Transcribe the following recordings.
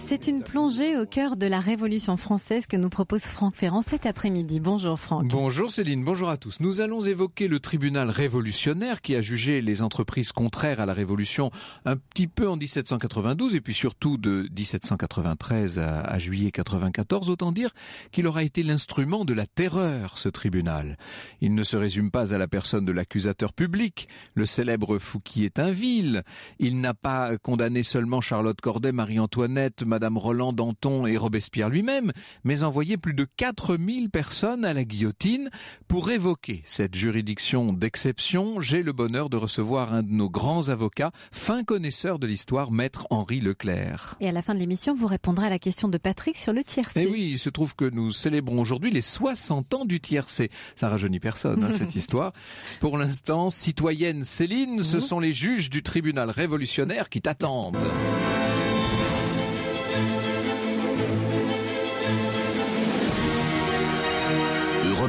C'est une plongée au cœur de la Révolution française que nous propose Franck Ferrand cet après-midi. Bonjour Franck. Bonjour Céline, bonjour à tous. Nous allons évoquer le tribunal révolutionnaire qui a jugé les entreprises contraires à la Révolution un petit peu en 1792 et puis surtout de 1793 à, juillet 94. Autant dire qu'il aura été l'instrument de la terreur, ce tribunal. Il ne se résume pas à la personne de l'accusateur public, le célèbre Fouquier-Tinville. Il n'a pas condamné seulement Charlotte Corday, Marie-Antoinette, Madame Roland Danton et Robespierre lui-même, mais envoyer plus de 4000 personnes à la guillotine pour évoquer cette juridiction d'exception. J'ai le bonheur de recevoir un de nos grands avocats, fin connaisseur de l'histoire, maître Henri Leclerc. Et à la fin de l'émission, vous répondrez à la question de Patrick sur le tiercé. Et eh oui, il se trouve que nous célébrons aujourd'hui les 60 ans du tiercé. Ça rajeunit personne, hein, cette histoire. Pour l'instant, citoyenne Céline, ce mhm. sont les juges du tribunal révolutionnaire qui t'attendent.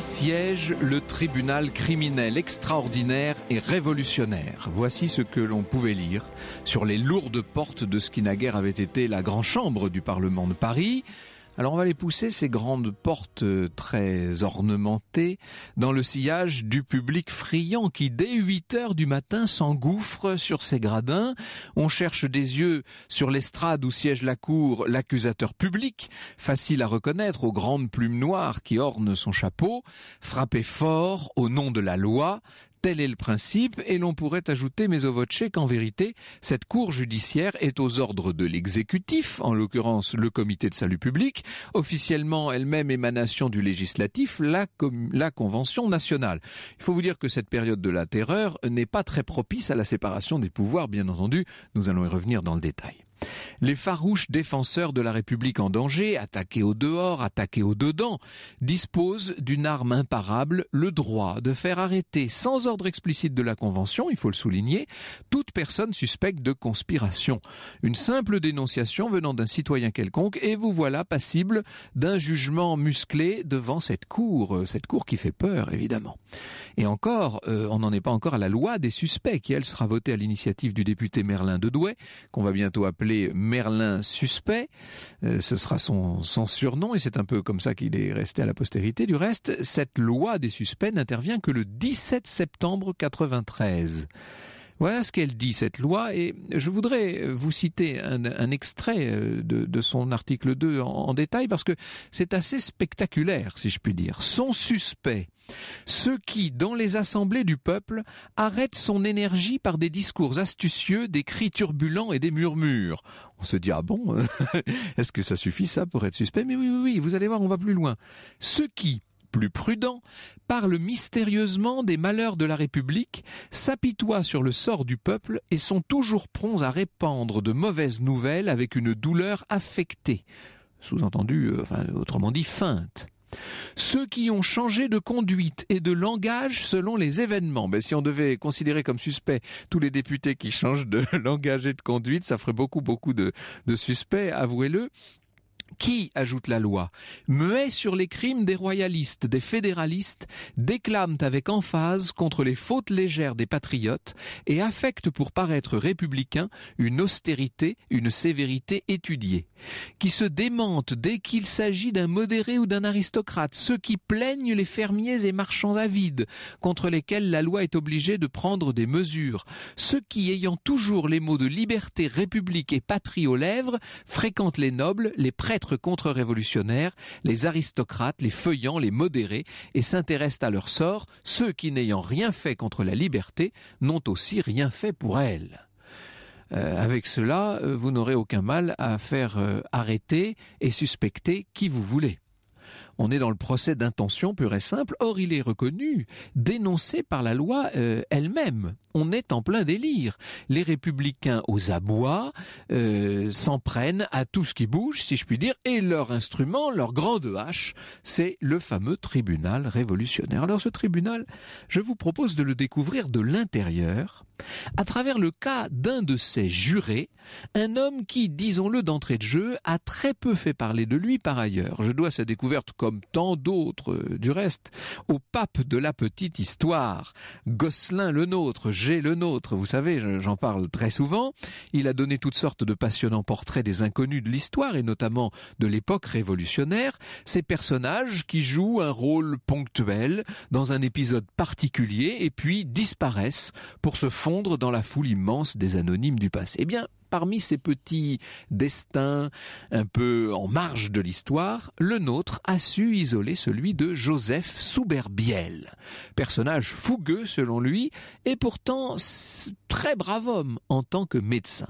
siège le tribunal criminel extraordinaire et révolutionnaire. Voici ce que l'on pouvait lire sur les lourdes portes de ce qui avait été la grand chambre du Parlement de Paris. Alors on va les pousser, ces grandes portes euh, très ornementées, dans le sillage du public friand qui, dès huit heures du matin, s'engouffre sur ces gradins. On cherche des yeux sur l'estrade où siège la cour l'accusateur public, facile à reconnaître aux grandes plumes noires qui ornent son chapeau, frappé fort au nom de la loi, Tel est le principe, et l'on pourrait ajouter, mais au voce, qu'en vérité, cette cour judiciaire est aux ordres de l'exécutif, en l'occurrence le comité de salut public, officiellement elle-même émanation du législatif, la convention nationale. Il faut vous dire que cette période de la terreur n'est pas très propice à la séparation des pouvoirs, bien entendu. Nous allons y revenir dans le détail. Les farouches défenseurs de la République en danger, attaqués au dehors, attaqués au dedans, disposent d'une arme imparable, le droit de faire arrêter sans ordre explicite de la Convention, il faut le souligner, toute personne suspecte de conspiration. Une simple dénonciation venant d'un citoyen quelconque et vous voilà passible d'un jugement musclé devant cette cour, euh, cette cour qui fait peur évidemment. Et encore, euh, on n'en est pas encore à la loi des suspects qui elle sera votée à l'initiative du député Merlin de Douai, qu'on va bientôt appeler Merlin suspect. Euh, ce sera son, surnom et c'est un peu comme ça qu'il est resté à la postérité. Du reste, cette loi des suspects n'intervient que le 17 septembre 93. Voilà ce qu'elle dit, cette loi, et je voudrais vous citer un, extrait euh, de, son article 2 en détail, parce que c'est assez spectaculaire, si je puis dire. Son suspect, ceux qui, dans les assemblées du peuple, arrêtent son énergie par des discours astucieux, des cris turbulents et des murmures. On se dit, ah bon, est-ce que ça suffit ça pour être suspect Mais oui, oui, oui, vous allez voir, on va plus loin. Ceux qui, plus prudents, parlent mystérieusement des malheurs de la République, s'apitoient sur le sort du peuple et sont toujours prompts à répandre de mauvaises nouvelles avec une douleur affectée, sous-entendu, euh, enfin, autrement dit feinte. Ceux qui ont changé de conduite et de langage selon les événements. Ben, si on devait considérer comme suspects tous les députés qui changent de langage et de conduite, ça ferait beaucoup, beaucoup de, de suspects, avouez-le qui, ajoute la loi, muet sur les crimes des royalistes, des fédéralistes, déclament avec emphase contre les fautes légères des patriotes et affectent pour paraître républicains une austérité, une sévérité étudiée, qui se démentent dès qu'il s'agit d'un modéré ou d'un aristocrate, ceux qui plaignent les fermiers et marchands avides, contre lesquels la loi est obligée de prendre des mesures, ceux qui, ayant toujours les mots de liberté, république et patrie aux lèvres, fréquentent les nobles, les prêtres contre révolutionnaires les aristocrates, les feuillants, les modérés, et s'intéressent à leur sort, ceux qui n'ayant rien fait contre la liberté n'ont aussi rien fait pour elle. Euh, avec cela, euh, vous n'aurez aucun mal à faire euh, arrêter et suspecter qui vous voulez. On est dans le procès d'intention pur et simple. Or, il est reconnu, dénoncé par la loi euh, elle-même. On est en plein délire. Les républicains aux abois euh, s'en prennent à tout ce qui bouge, si je puis dire, et leur instrument, leur grande hache, c'est le fameux tribunal révolutionnaire. Alors ce tribunal, je vous propose de le découvrir de l'intérieur, à travers le cas d'un de ses jurés, un homme qui, disons-le d'entrée de jeu, a très peu fait parler de lui par ailleurs. Je dois sa découverte comme tant d'autres euh, du reste, au pape de la petite histoire. Gosselin le nôtre, J'ai le nôtre, vous savez, j'en parle très souvent. Il a donné toutes sortes de passionnants portraits des inconnus de l'histoire et notamment de l'époque révolutionnaire, ces personnages qui jouent un rôle ponctuel dans un épisode particulier et puis disparaissent pour se fondre dans la foule immense des anonymes du passé. Eh bien, parmi ces petits destins un peu en marge de l'histoire, le nôtre a su isoler celui de Joseph Souberbiel. Personnage fougueux selon lui, et pourtant très brave homme en tant que médecin.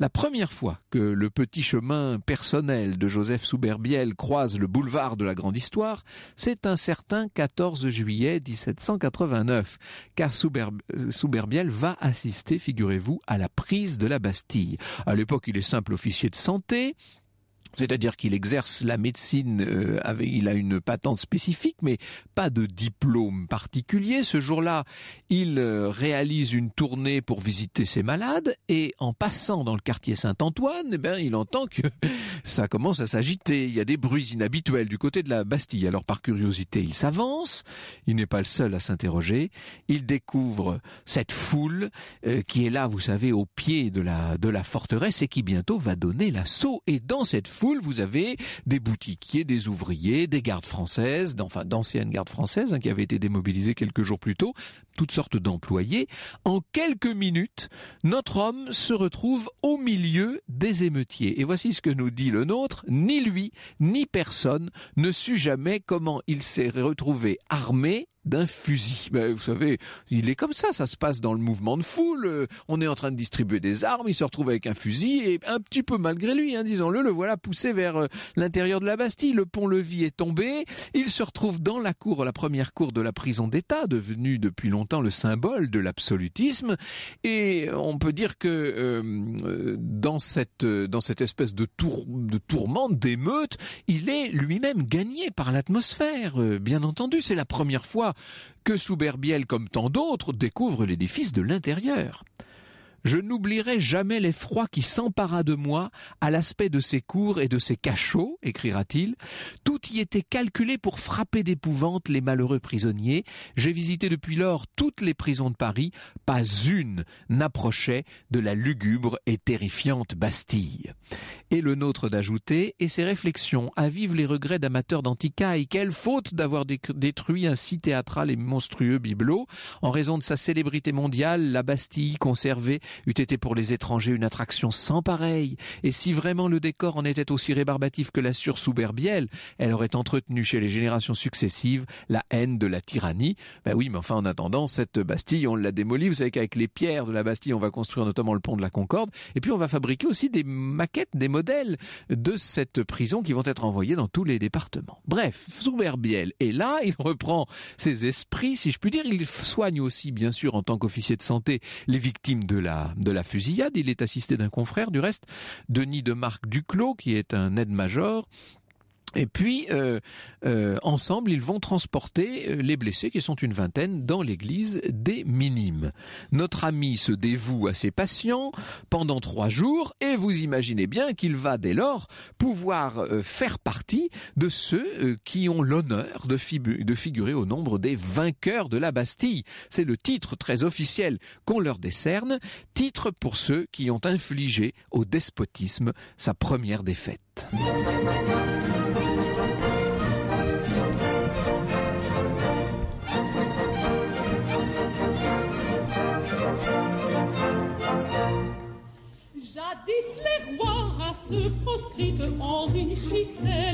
La première fois que le petit chemin personnel de Joseph Souberbiel croise le boulevard de la Grande Histoire, c'est un certain 14 juillet 1789, car Souberbiel va assister, figurez-vous, à la prise de la Bastille. À l'époque, il est simple officier de santé, c'est-à-dire qu'il exerce la médecine, euh, il a une patente spécifique, mais pas de diplôme particulier. Ce jour-là, il euh, réalise une tournée pour visiter ses malades, et en passant dans le quartier Saint-Antoine, eh ben, il entend que ça commence à s'agiter. Il y a des bruits inhabituels du côté de la Bastille. Alors par curiosité, il s'avance, il n'est pas le seul à s'interroger, il découvre cette foule euh, qui est là, vous savez, au pied de la, de la forteresse, et qui bientôt va donner l'assaut. Et dans cette vous avez des boutiquiers, des ouvriers, des gardes françaises, enfin d'anciennes gardes françaises hein, qui avaient été démobilisées quelques jours plus tôt, toutes sortes d'employés. En quelques minutes, notre homme se retrouve au milieu des émeutiers. Et voici ce que nous dit le nôtre. Ni lui, ni personne ne sut jamais comment il s'est retrouvé armé d'un fusil. Ben, vous savez, il est comme ça, ça se passe dans le mouvement de foule. Euh, on est en train de distribuer des armes, il se retrouve avec un fusil et un petit peu malgré lui, hein, disons-le, le voilà poussé vers euh, l'intérieur de la Bastille. Le pont-levis est tombé. Il se retrouve dans la cour, la première cour de la prison d'État, devenue depuis longtemps le symbole de l'absolutisme. Et on peut dire que euh, dans cette dans cette espèce de tour de tourmente d'émeute, il est lui-même gagné par l'atmosphère. bien entendu, c'est la première fois que Souberbiel, comme tant d'autres, découvre l'édifice de l'intérieur. Je n'oublierai jamais l'effroi qui s'empara de moi à l'aspect de ces cours et de ces cachots, écrira-t-il. Tout y était calculé pour frapper d'épouvante les malheureux prisonniers. J'ai visité depuis lors toutes les prisons de Paris. Pas une n'approchait de la lugubre et terrifiante Bastille. Et le nôtre d'ajouter, et ses réflexions avivent les regrets d'amateurs et Quelle faute d'avoir détruit un si théâtral et monstrueux bibelot. En raison de sa célébrité mondiale, la Bastille conservée eût été pour les étrangers une attraction sans pareille, et si vraiment le décor en était aussi rébarbatif que la sursouberbielle, elle aurait entretenu chez les générations successives la haine de la tyrannie. Ben oui, mais enfin, en attendant, cette Bastille, on l'a démolie. Vous savez qu'avec les pierres de la Bastille, on va construire notamment le pont de la Concorde, et puis on va fabriquer aussi des maquettes, des modèles de cette prison qui vont être envoyés dans tous les départements. Bref, Souberbiel Et là, il reprend ses esprits, si je puis dire, il soigne aussi, bien sûr, en tant qu'officier de santé, les victimes de la de la fusillade. Il est assisté d'un confrère, du reste, Denis de Marc Duclos, qui est un aide-major et puis, euh, euh, ensemble, ils vont transporter euh, les blessés, qui sont une vingtaine, dans l'église des Minimes. Notre ami se dévoue à ses patients pendant trois jours, et vous imaginez bien qu'il va dès lors pouvoir faire partie de ceux qui ont l'honneur de figurer au nombre des vainqueurs de la Bastille. C'est le titre très officiel qu'on leur décerne, titre pour ceux qui ont infligé au despotisme sa première défaite. proscrite enrichissait.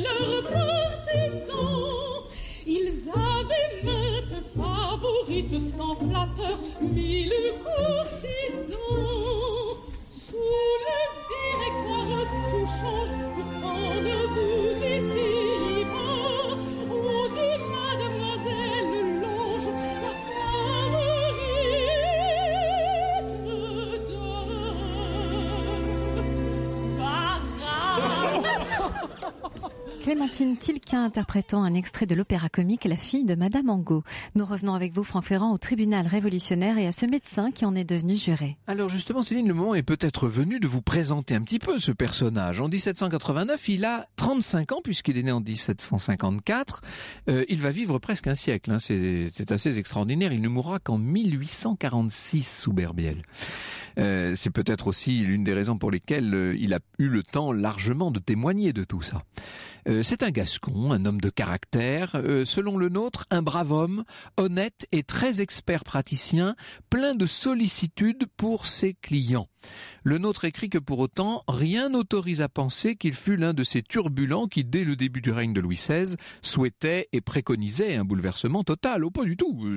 interprétant un extrait de l'opéra comique La fille de Madame Angot. Nous revenons avec vous, Franck Ferrand, au tribunal révolutionnaire et à ce médecin qui en est devenu juré. Alors justement, Céline, le moment est peut-être venu de vous présenter un petit peu ce personnage. En 1789, il a 35 ans puisqu'il est né en 1754. Euh, il va vivre presque un siècle. Hein. C'est assez extraordinaire. Il ne mourra qu'en 1846 sous Berbiel. Euh, c'est peut-être aussi l'une des raisons pour lesquelles euh, il a eu le temps largement de témoigner de tout ça. Euh, c'est un gascon, un homme de caractère, selon le nôtre, un brave homme, honnête et très expert praticien, plein de sollicitude pour ses clients. Le nôtre écrit que pour autant, rien n'autorise à penser qu'il fut l'un de ces turbulents qui, dès le début du règne de Louis XVI, souhaitait et préconisait un bouleversement total. au oh, pas du tout.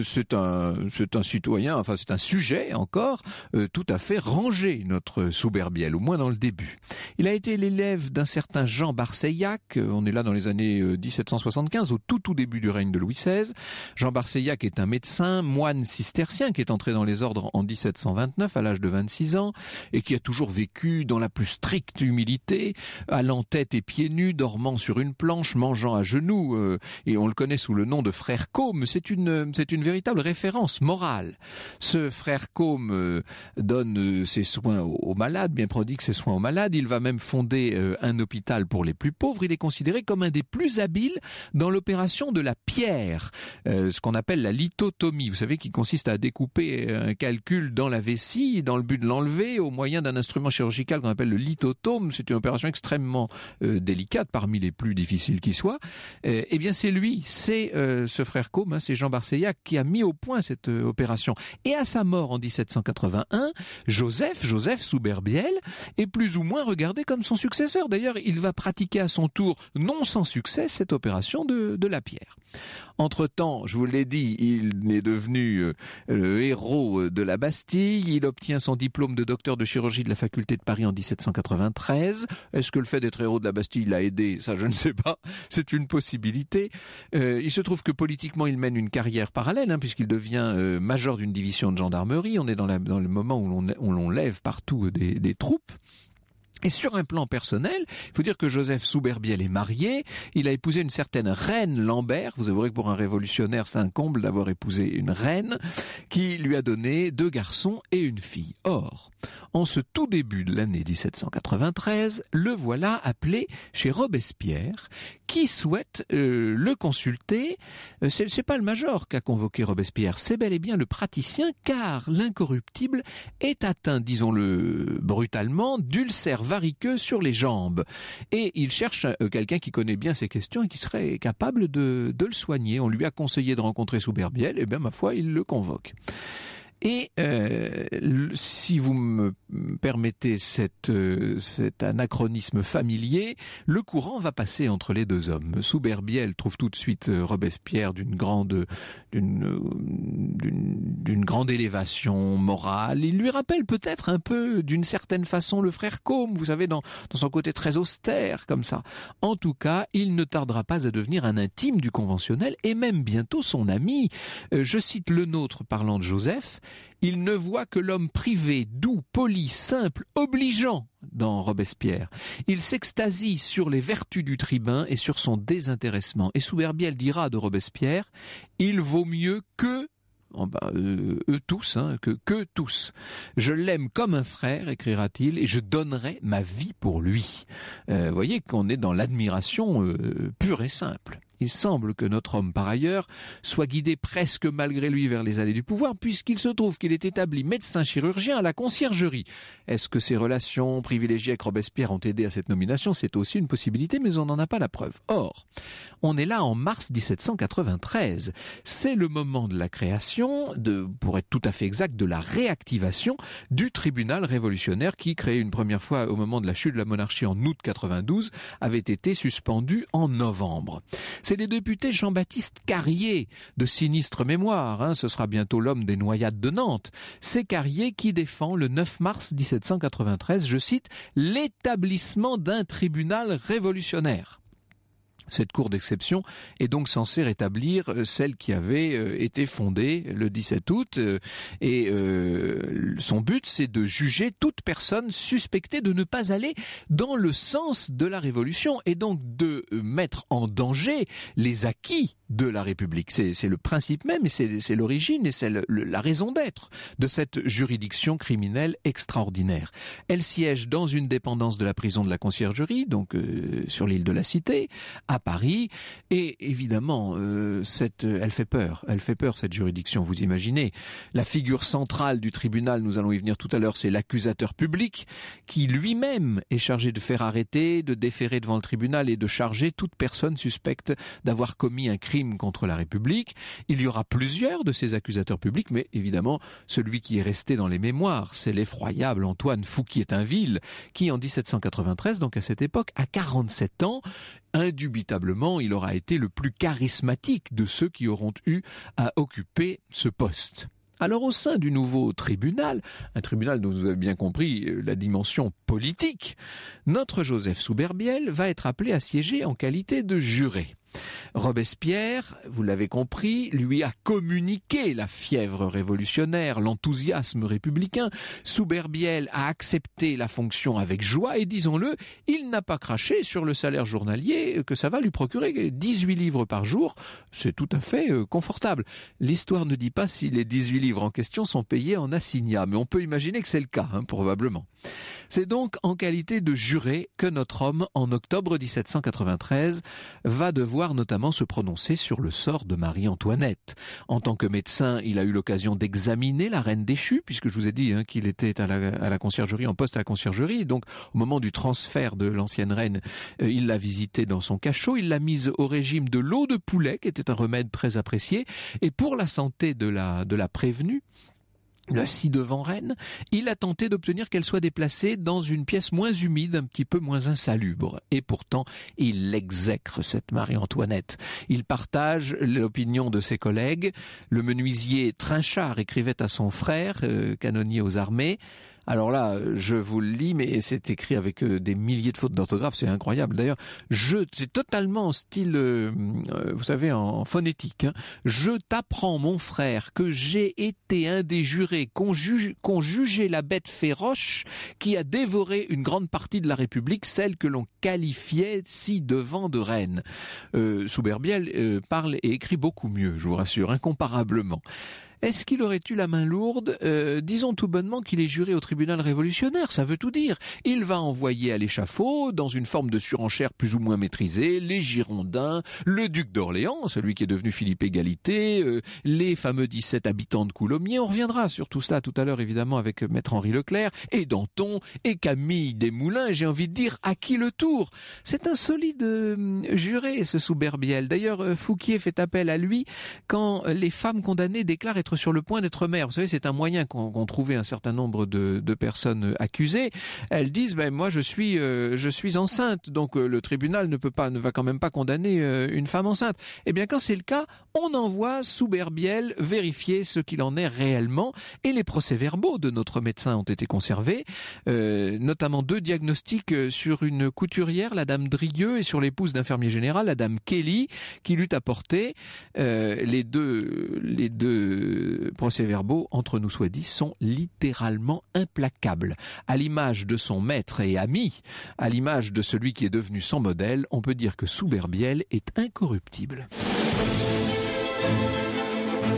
C'est un, un citoyen, enfin, c'est un sujet encore euh, tout à fait rangé, notre Souberbiel, au moins dans le début. Il a été l'élève d'un certain Jean Barseillac, euh, On est là dans les années 1775, euh, au tout tout début du règne de Louis XVI. Jean Barseillac est un médecin, moine cistercien, qui est entré dans les ordres en 1729 à l'âge de 26 26 ans et qui a toujours vécu dans la plus stricte humilité, allant tête et pieds nus, dormant sur une planche, mangeant à genoux, euh, et on le connaît sous le nom de frère Côme. C'est une, euh, c'est une véritable référence morale. Ce frère Côme euh, donne ses soins aux, malades, bien prodigue ses soins aux malades. Il va même fonder un hôpital pour les plus pauvres. Il est considéré comme un des plus habiles dans l'opération de la pierre, ce qu'on appelle la lithotomie. Vous savez, qui consiste à découper un calcul dans la vessie, dans le but l'enlever au moyen d'un instrument chirurgical qu'on appelle le lithotome. C'est une opération extrêmement euh, délicate, parmi les plus difficiles qui soient. et euh, eh bien, c'est lui, c'est euh, ce frère Combe, hein, c'est Jean Barseillac qui a mis au point cette opération. Et à sa mort en 1781, Joseph, Joseph Souberbiel, est plus ou moins regardé comme son successeur. D'ailleurs, il va pratiquer à son tour, non sans succès, cette opération de la pierre. Entre-temps, je vous l'ai dit, il est devenu euh, le héros euh, de la Bastille. Il obtient son diplôme de docteur de chirurgie de la faculté de Paris en 1793. Est-ce que le fait d'être héros de la Bastille l'a aidé Ça, je ne sais pas. C'est une possibilité. Euh, il se trouve que politiquement, il mène une carrière parallèle, hein, puisqu'il devient major d'une division de gendarmerie. On est dans, le moment où l'on lève partout des troupes. Et sur un plan personnel, il faut dire que Joseph Souberbiel est marié, il a épousé une certaine reine Lambert, vous avouerez que pour un révolutionnaire c'est un comble d'avoir épousé une reine, qui lui a donné deux garçons et une fille. Or, en ce tout début de l'année 1793, le voilà appelé chez Robespierre, qui souhaite euh, le consulter. Euh, c'est, pas le major qu'a convoqué Robespierre, c'est bel et bien le praticien, car l'incorruptible est atteint, disons-le brutalement, d'ulcère variqueux sur les jambes. Et il cherche euh, quelqu'un qui connaît bien ces questions et qui serait capable de, le soigner. On lui a conseillé de rencontrer Souberbiel, et eh bien ma foi, il le convoque. Et euh, si vous me permettez euh, cet anachronisme familier, le courant va passer entre les deux hommes. Souberbiel trouve tout de suite euh, Robespierre d'une grande, d'une grande élévation morale. Il lui rappelle peut-être un peu, d'une certaine façon, le frère Combe, vous savez, dans, son côté très austère, comme ça. En tout cas, il ne tardera pas à devenir un intime du conventionnel et même bientôt son ami. je cite le nôtre parlant de Joseph. Il ne voit que l'homme privé, doux, poli, simple, obligeant dans Robespierre. Il s'extasie sur les vertus du tribun et sur son désintéressement. Et Souberbiel dira de Robespierre, il vaut mieux que oh ben, euh, eux tous, hein, que, que tous. Je l'aime comme un frère, écrira-t-il, et je donnerai ma vie pour lui. Euh, voyez qu'on est dans l'admiration euh, pure et simple. Il semble que notre homme, par ailleurs, soit guidé presque malgré lui vers les allées du pouvoir, puisqu'il se trouve qu'il est établi médecin-chirurgien à la conciergerie. Est-ce que ses relations privilégiées avec Robespierre ont aidé à cette nomination C'est aussi une possibilité, mais on n'en a pas la preuve. Or, on est là en mars 1793. C'est le moment de la création, de, pour être tout à fait exact, de la réactivation du tribunal révolutionnaire qui, créé une première fois au moment de la chute de la monarchie en août 92, avait été suspendu en novembre c'est les députés Jean-Baptiste Carrier, de sinistre mémoire, hein, ce sera bientôt l'homme des noyades de Nantes. C'est Carrier qui défend le 9 mars 1793, je cite, l'établissement d'un tribunal révolutionnaire. Cette cour d'exception est donc censée rétablir euh, celle qui avait euh, été fondée le 17 août euh, et son but c'est de juger toute personne suspectée de ne pas aller dans le sens de la révolution et donc de mettre en danger les acquis de la République. C'est le principe même, et c'est l'origine, et c'est la raison d'être de cette juridiction criminelle extraordinaire. Elle siège dans une dépendance de la prison de la Conciergerie, donc euh, sur l'île de la Cité, à Paris, et évidemment, euh, cette, euh, elle fait peur, elle fait peur cette juridiction, vous imaginez. La figure centrale du tribunal, nous allons y venir tout à l'heure, c'est l'accusateur public, qui lui-même est chargé de faire arrêter, de déférer devant le tribunal et de charger toute personne suspecte d'avoir commis un crime contre la République. Il y aura plusieurs de ces accusateurs publics, mais évidemment, celui qui est resté dans les mémoires, c'est l'effroyable Antoine Fouquier-Tinville, qui en 1793, donc à cette époque, à 47 ans, indubitablement, il aura été le plus charismatique de ceux qui auront eu à occuper ce poste. Alors au sein du nouveau tribunal, un tribunal dont vous avez bien compris euh, la dimension politique, notre Joseph Souberbiel va être appelé à siéger en qualité de juré. Robespierre, vous l'avez compris, lui a communiqué la fièvre révolutionnaire, l'enthousiasme républicain. Souberbiel a accepté la fonction avec joie et disons-le, il n'a pas craché sur le salaire journalier que ça va lui procurer 18 livres par jour. C'est tout à fait euh, confortable. L'histoire ne dit pas si les 18 livres en question sont payés en assignat mais on peut imaginer que c'est le cas, hein, probablement. C'est donc en qualité de juré que notre homme, en octobre 1793, va devoir notamment se prononcer sur le sort de Marie-Antoinette. En tant que médecin, il a eu l'occasion d'examiner la reine déchue, puisque je vous ai dit hein, qu'il était à la, conciergerie, en poste à la conciergerie. Donc, au moment du transfert de l'ancienne reine, euh, il l'a visitée dans son cachot. Il l'a mise au régime de l'eau de poulet, qui était un remède très apprécié. Et pour la santé de de la prévenue, le ci-devant Rennes, il a tenté d'obtenir qu'elle soit déplacée dans une pièce moins humide, un petit peu moins insalubre. Et pourtant, il exècre cette Marie-Antoinette. Il partage l'opinion de ses collègues. Le menuisier Trinchard écrivait à son frère, euh, canonnier aux armées, alors là, je vous le lis, mais c'est écrit avec euh, des milliers de fautes d'orthographe, c'est incroyable. D'ailleurs, je, c'est totalement en style, euh, euh, vous savez, en, phonétique. Hein. Je t'apprends, mon frère, que j'ai été un des jurés qu'on jugeait la bête féroce qui a dévoré une grande partie de la République, celle que l'on qualifiait si devant de reine. Euh, Souberbiel parle et écrit beaucoup mieux, je vous rassure, incomparablement. Est-ce qu'il aurait eu la main lourde euh, Disons tout bonnement qu'il est juré au tribunal révolutionnaire, ça veut tout dire. Il va envoyer à l'échafaud, dans une forme de surenchère plus ou moins maîtrisée, les Girondins, le duc d'Orléans, celui qui est devenu Philippe Égalité, euh, les fameux 17 habitants de Coulommiers. On reviendra sur tout cela tout à l'heure, évidemment, avec euh, Maître Henri Leclerc, et Danton, et Camille Desmoulins, j'ai envie de dire, à qui le tour C'est un solide juré, ce Souberbiel. D'ailleurs, Fouquier fait appel à lui quand les femmes condamnées déclarent être sur le point d'être mère, Vous savez, c'est un moyen qu'ont trouvé un certain nombre de, personnes euh, accusées. Elles disent, ben moi je suis, euh, je suis enceinte, donc euh, le tribunal ne peut pas, ne va quand même pas condamner une femme enceinte. Eh bien, quand c'est le cas, on envoie sous Berbiel vérifier ce qu'il en est réellement, et les procès-verbaux de notre médecin ont été conservés, notamment deux diagnostics sur une couturière, la dame Drieux, et sur l'épouse d'un fermier général, la dame Kelly, qui lui apporté. les deux, les deux euh, procès-verbaux, entre nous soit dit, sont littéralement implacables. À l'image de son maître et ami, à l'image de celui qui est devenu son modèle, on peut dire que Souberbiel est incorruptible.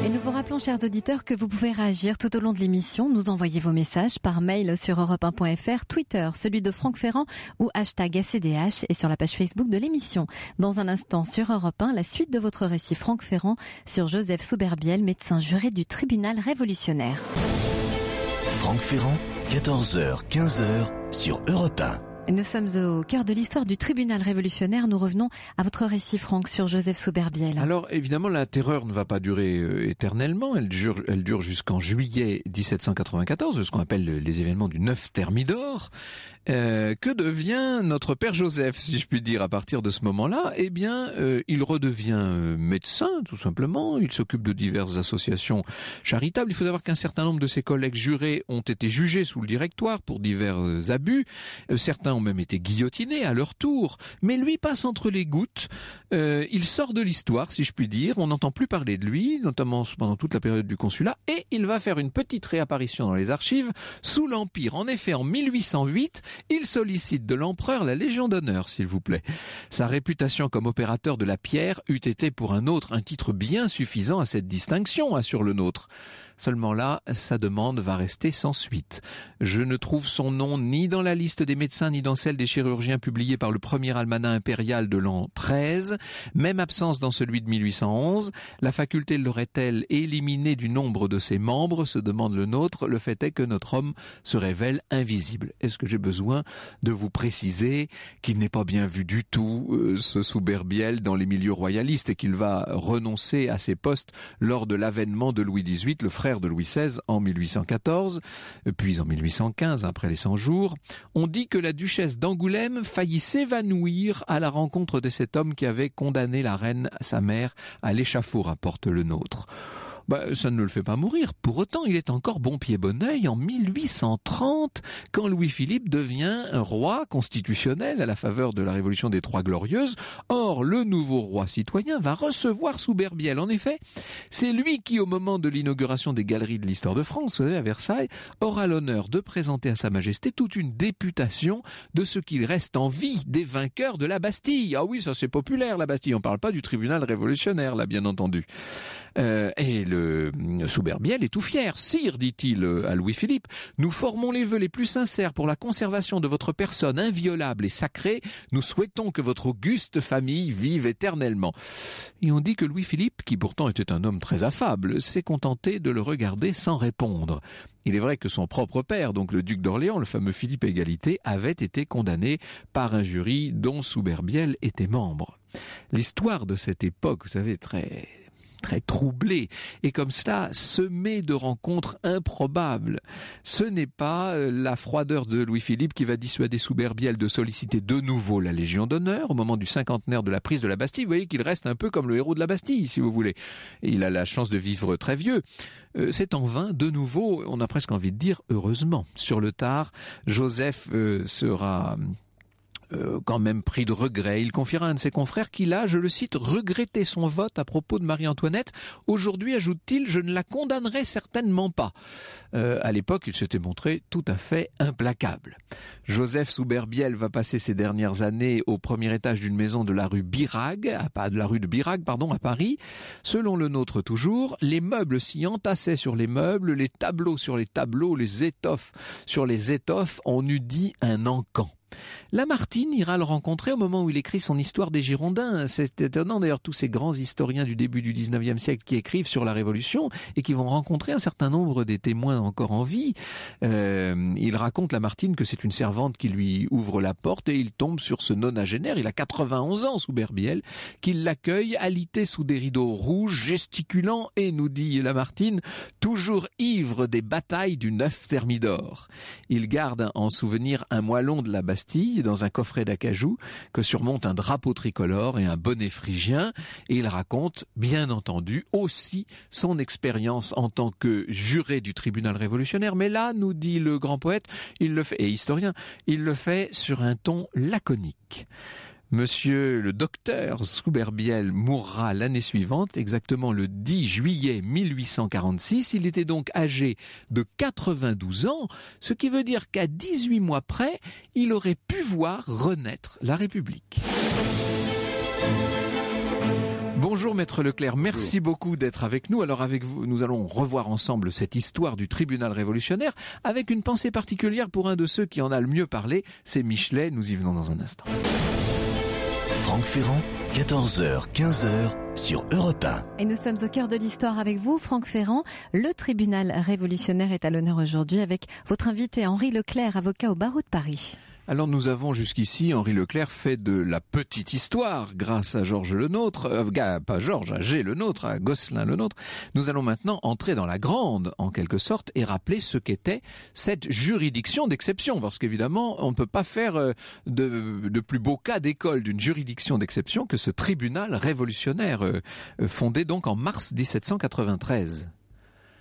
Et nous vous rappelons, chers auditeurs, que vous pouvez réagir tout au long de l'émission. Nous envoyez vos messages par mail sur europe1.fr, Twitter, celui de Franck Ferrand ou hashtag ACDH et sur la page Facebook de l'émission. Dans un instant, sur Europe 1, la suite de votre récit Franck Ferrand sur Joseph Souberbiel, médecin juré du tribunal révolutionnaire. Franck Ferrand, 14h, 15h sur Europe 1. Nous sommes au cœur de l'histoire du tribunal révolutionnaire. Nous revenons à votre récit, Franck, sur Joseph Souberbiel. Alors, évidemment, la terreur ne va pas durer euh, éternellement. Elle dure, elle dure jusqu'en juillet 1794, ce qu'on appelle les événements du 9 Thermidor. Euh, que devient notre père Joseph, si je puis dire, à partir de ce moment-là Eh bien, euh, il redevient euh, médecin, tout simplement. Il s'occupe de diverses associations charitables. Il faut savoir qu'un certain nombre de ses collègues jurés ont été jugés sous le directoire pour divers abus. certains ont même été guillotinés à leur tour. Mais lui passe entre les gouttes. il sort de l'histoire, si je puis dire. On n'entend plus parler de lui, notamment pendant toute la période du consulat. Et il va faire une petite réapparition dans les archives sous l'Empire. En effet, en 1808, il sollicite de l'empereur la Légion d'honneur, s'il vous plaît. Sa réputation comme opérateur de la pierre eût été pour un autre un titre bien suffisant à cette distinction, assure le nôtre. Seulement là, sa demande va rester sans suite. Je ne trouve son nom ni dans la liste des médecins ni dans celle des chirurgiens publiée par le premier almanach impérial de l'an 13. Même absence dans celui de 1811. La faculté l'aurait-elle éliminé du nombre de ses membres se demande le nôtre. Le fait est que notre homme se révèle invisible. Est-ce que j'ai besoin de vous préciser qu'il n'est pas bien vu du tout euh, ce Souberbiel dans les milieux royalistes et qu'il va renoncer à ses postes lors de l'avènement de Louis XVIII, le frère de Louis XVI en 1814, puis en 1815 après les Cent jours, on dit que la duchesse d'Angoulême faillit s'évanouir à la rencontre de cet homme qui avait condamné la reine, sa mère, à l'échafaud, rapporte le nôtre. Bah, ça ne le fait pas mourir. Pour autant, il est encore bon pied bon oeil en 1830, quand Louis-Philippe devient roi constitutionnel à la faveur de la Révolution des Trois Glorieuses. Or, le nouveau roi citoyen va recevoir berbiel En effet, c'est lui qui, au moment de l'inauguration des Galeries de l'Histoire de France, vous savez, à Versailles, aura l'honneur de présenter à Sa Majesté toute une députation de ce qu'il reste en vie des vainqueurs de la Bastille. Ah oui, ça c'est populaire, la Bastille. On ne parle pas du tribunal révolutionnaire, là, bien entendu. Euh, et le mm, Souberbiel est tout fier. Sire, dit-il euh, à Louis-Philippe, nous formons les vœux les plus sincères pour la conservation de votre personne inviolable et sacrée. Nous souhaitons que votre auguste famille vive éternellement. Et on dit que Louis-Philippe, qui pourtant était un homme très affable, s'est contenté de le regarder sans répondre. Il est vrai que son propre père, donc le duc d'Orléans, le fameux Philippe Égalité, avait été condamné par un jury dont Souberbiel était membre. L'histoire de cette époque, vous savez, très très troublé, et comme cela semé de rencontres improbables. Ce n'est pas euh, la froideur de Louis-Philippe qui va dissuader Souberbiel de solliciter de nouveau la Légion d'honneur au moment du cinquantenaire de la prise de la Bastille. Vous voyez qu'il reste un peu comme le héros de la Bastille, si vous voulez. il a la chance de vivre très vieux. Euh, c'est en vain, de nouveau, on a presque envie de dire heureusement. Sur le tard, Joseph euh, sera euh, quand même pris de regret, il confiera à un de ses confrères qu'il a, je le cite, regretté son vote à propos de Marie-Antoinette. Aujourd'hui, ajoute-t-il, je ne la condamnerai certainement pas. Euh, à l'époque, il s'était montré tout à fait implacable. Joseph Souberbiel va passer ses dernières années au premier étage d'une maison de la rue Birague, à, de la rue de Birague, pardon, à Paris. Selon le nôtre toujours, les meubles s'y entassaient sur les meubles, les tableaux sur les tableaux, les étoffes sur les étoffes, on eût dit un encan. Lamartine ira le rencontrer au moment où il écrit son histoire des Girondins. C'est étonnant d'ailleurs tous ces grands historiens du début du 19e siècle qui écrivent sur la Révolution et qui vont rencontrer un certain nombre des témoins encore en vie. Euh, il raconte Lamartine que c'est une servante qui lui ouvre la porte et il tombe sur ce nonagénaire, il a 91 ans sous Berbiel, qu'il l'accueille alité sous des rideaux rouges, gesticulant et, nous dit Lamartine, toujours ivre des batailles du neuf Thermidor. Il garde en souvenir un moellon de la Bastille dans un coffret d'acajou que surmonte un drapeau tricolore et un bonnet phrygien et il raconte bien entendu aussi son expérience en tant que juré du tribunal révolutionnaire mais là nous dit le grand poète il le fait et historien il le fait sur un ton laconique Monsieur le docteur Souberbiel mourra l'année suivante, exactement le 10 juillet 1846. Il était donc âgé de 92 ans, ce qui veut dire qu'à 18 mois près, il aurait pu voir renaître la République. Bonjour Maître Leclerc, merci beaucoup d'être avec nous. Alors avec vous, nous allons revoir ensemble cette histoire du tribunal révolutionnaire avec une pensée particulière pour un de ceux qui en a le mieux parlé, c'est Michelet, nous y venons dans un instant. Franck Ferrand, 14h, 15h sur Europe 1. Et nous sommes au cœur de l'histoire avec vous, Franck Ferrand. Le tribunal révolutionnaire est à l'honneur aujourd'hui avec votre invité Henri Leclerc, avocat au barreau de Paris. Alors nous avons jusqu'ici, Henri Leclerc fait de la petite histoire grâce à Georges Le Nôtre, euh, pas Georges, à G Le Nôtre, à Gosselin Le Nôtre. Nous allons maintenant entrer dans la grande, en quelque sorte, et rappeler ce qu'était cette juridiction d'exception, parce qu'évidemment, on ne peut pas faire euh, de, plus beau cas d'école d'une juridiction d'exception que ce tribunal révolutionnaire, euh, fondé donc en mars 1793.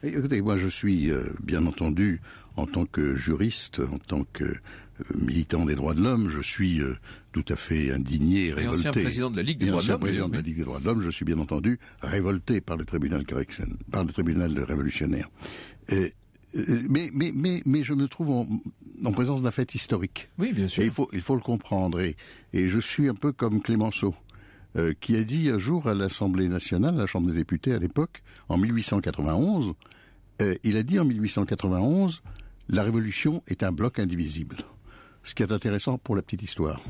Écoutez, moi je suis, bien entendu, en tant que juriste, en tant que euh, militant des droits de l'homme, je suis euh, tout à fait indigné et révolté. ancien président de la Ligue des droits de l'homme. président de la Ligue des droits de l'homme, je suis bien entendu révolté par le tribunal correction, par le tribunal révolutionnaire. Euh, mais, je me trouve en, présence d'un fait historique. Oui, bien sûr. il faut, le comprendre. Et, je suis un peu comme Clémenceau, qui a dit un jour à l'Assemblée nationale, à la Chambre des députés à l'époque, en 1891, il a dit en 1891, la révolution est un bloc indivisible. Ce qui est intéressant pour la petite histoire,